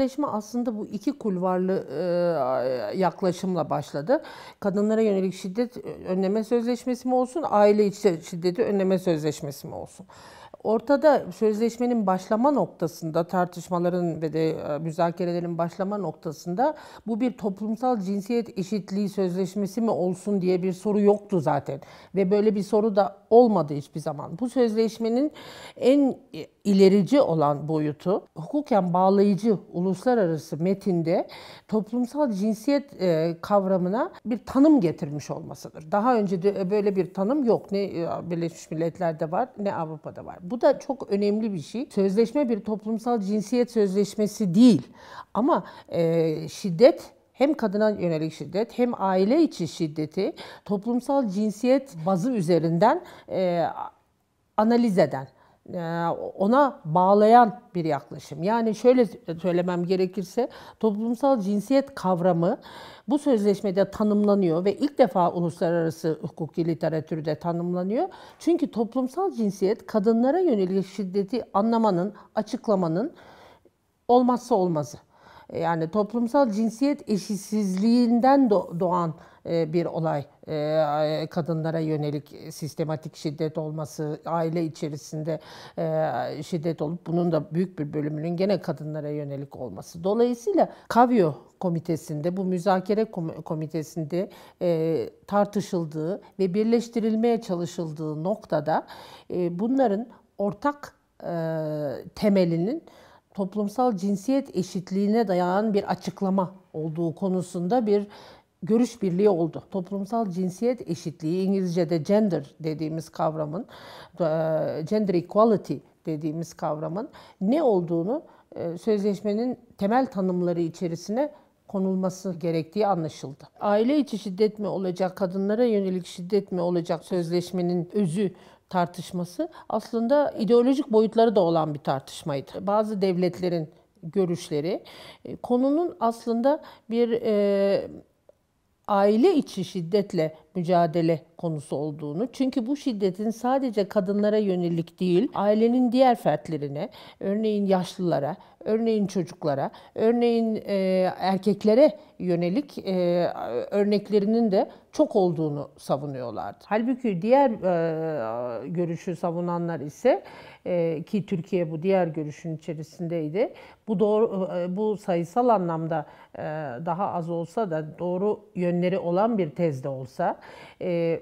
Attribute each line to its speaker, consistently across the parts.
Speaker 1: Sözleşme aslında bu iki kulvarlı yaklaşımla başladı. Kadınlara yönelik şiddet önleme sözleşmesi mi olsun, aile içi şiddeti önleme sözleşmesi mi olsun? Ortada sözleşmenin başlama noktasında tartışmaların ve de müzakerelerin başlama noktasında bu bir toplumsal cinsiyet eşitliği sözleşmesi mi olsun diye bir soru yoktu zaten ve böyle bir soru da olmadı hiçbir zaman. Bu sözleşmenin en ilerici olan boyutu hukuken bağlayıcı uluslararası metinde toplumsal cinsiyet e, kavramına bir tanım getirmiş olmasıdır. Daha önce de e, böyle bir tanım yok. Ne e, Birleşmiş Milletler'de var ne Avrupa'da var. Bu da çok önemli bir şey. Sözleşme bir toplumsal cinsiyet sözleşmesi değil. Ama şiddet hem kadına yönelik şiddet hem aile içi şiddeti toplumsal cinsiyet bazı üzerinden e, analiz eden ee, ona bağlayan bir yaklaşım. Yani şöyle söylemem gerekirse toplumsal cinsiyet kavramı bu sözleşmede tanımlanıyor ve ilk defa uluslararası hukuki literatürde tanımlanıyor. Çünkü toplumsal cinsiyet kadınlara yönelik şiddeti anlamanın, açıklamanın olmazsa olmazı. E, yani toplumsal cinsiyet eşitsizliğinden doğan e, bir olay e, kadınlara yönelik sistematik şiddet olması, aile içerisinde şiddet olup bunun da büyük bir bölümünün gene kadınlara yönelik olması. Dolayısıyla Kavyo komitesinde, bu müzakere komitesinde tartışıldığı ve birleştirilmeye çalışıldığı noktada bunların ortak temelinin toplumsal cinsiyet eşitliğine dayanan bir açıklama olduğu konusunda bir görüş birliği oldu. Toplumsal cinsiyet eşitliği İngilizce'de gender dediğimiz kavramın e, gender equality dediğimiz kavramın ne olduğunu e, sözleşmenin temel tanımları içerisine konulması gerektiği anlaşıldı. Aile içi şiddet mi olacak, kadınlara yönelik şiddet mi olacak sözleşmenin özü tartışması aslında ideolojik boyutları da olan bir tartışmaydı. Bazı devletlerin görüşleri e, konunun aslında bir e, aile içi şiddetle mücadele konusu olduğunu. Çünkü bu şiddetin sadece kadınlara yönelik değil, ailenin diğer fertlerine, örneğin yaşlılara, örneğin çocuklara, örneğin e, erkeklere yönelik e, örneklerinin de çok olduğunu savunuyorlardı. Halbuki diğer e, görüşü savunanlar ise e, ki Türkiye bu diğer görüşün içerisindeydi. Bu doğru e, bu sayısal anlamda e, daha az olsa da doğru yönleri olan bir tezde olsa e,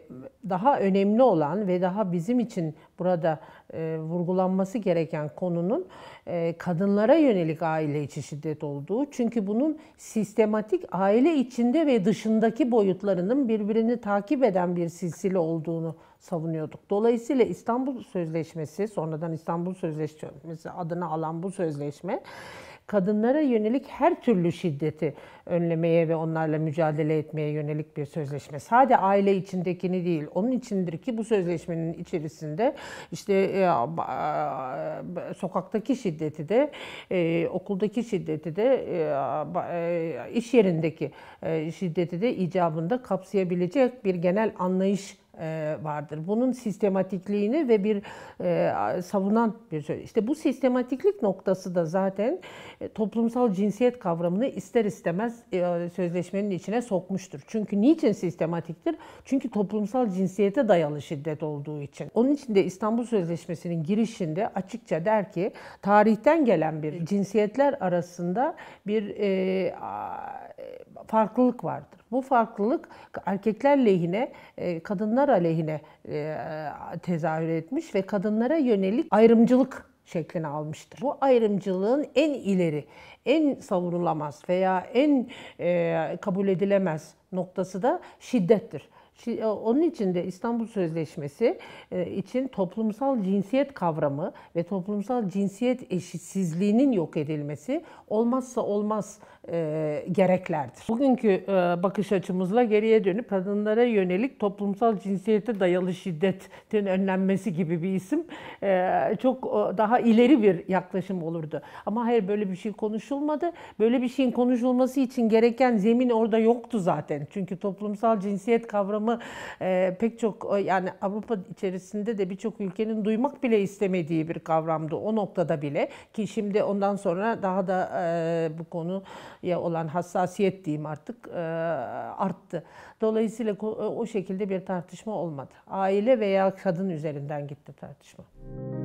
Speaker 1: daha önemli olan ve daha bizim için burada e, vurgulanması gereken konunun e, kadınlara yönelik aile içi şiddet olduğu. Çünkü bunun sistematik aile içinde ve dışındaki boyutlarının birbirini takip eden bir silsile olduğunu savunuyorduk. Dolayısıyla İstanbul Sözleşmesi, sonradan İstanbul Sözleşmesi adını alan bu sözleşme kadınlara yönelik her türlü şiddeti önlemeye ve onlarla mücadele etmeye yönelik bir sözleşme. Sadece aile içindekini değil, onun içindir ki bu sözleşmenin içerisinde işte e, sokaktaki şiddeti de, e, okuldaki şiddeti de, e, iş yerindeki şiddeti de icabında kapsayabilecek bir genel anlayış e, vardır. Bunun sistematikliğini ve bir e, savunan bir şey. İşte bu sistematiklik noktası da zaten e, toplumsal cinsiyet kavramını ister istemez e, sözleşmenin içine sokmuştur. Çünkü niçin sistematiktir? Çünkü toplumsal cinsiyete dayalı şiddet olduğu için. Onun için de İstanbul Sözleşmesi'nin girişinde açıkça der ki tarihten gelen bir cinsiyetler arasında bir e, farklılık vardır. Bu farklılık erkekler lehine, e, kadınlar aleyhine e, tezahür etmiş ve kadınlara yönelik ayrımcılık şeklini almıştır. Bu ayrımcılığın en ileri, en savurulamaz veya en e, kabul edilemez noktası da şiddettir. E, onun için de İstanbul Sözleşmesi e, için toplumsal cinsiyet kavramı ve toplumsal cinsiyet eşitsizliğinin yok edilmesi olmazsa olmaz e, gereklerdir. Bugünkü bakış açımızla geriye dönüp kadınlara yönelik toplumsal cinsiyete dayalı şiddetin önlenmesi gibi bir isim çok daha ileri bir yaklaşım olurdu. Ama hayır böyle bir şey konuşulmadı. Böyle bir şeyin konuşulması için gereken zemin orada yoktu zaten. Türklerin. Çünkü toplumsal cinsiyet kavramı e, pek çok e, yani Avrupa içerisinde de birçok ülkenin duymak bile istemediği bir kavramdı o noktada bile ki şimdi ondan sonra daha da e, bu konuya olan hassasiyet diyeyim artık e, arttı. Dolayısıyla e, o şekilde bir tartışma olmadı. Aile veya kadın üzerinden gitti tartışma. Müzik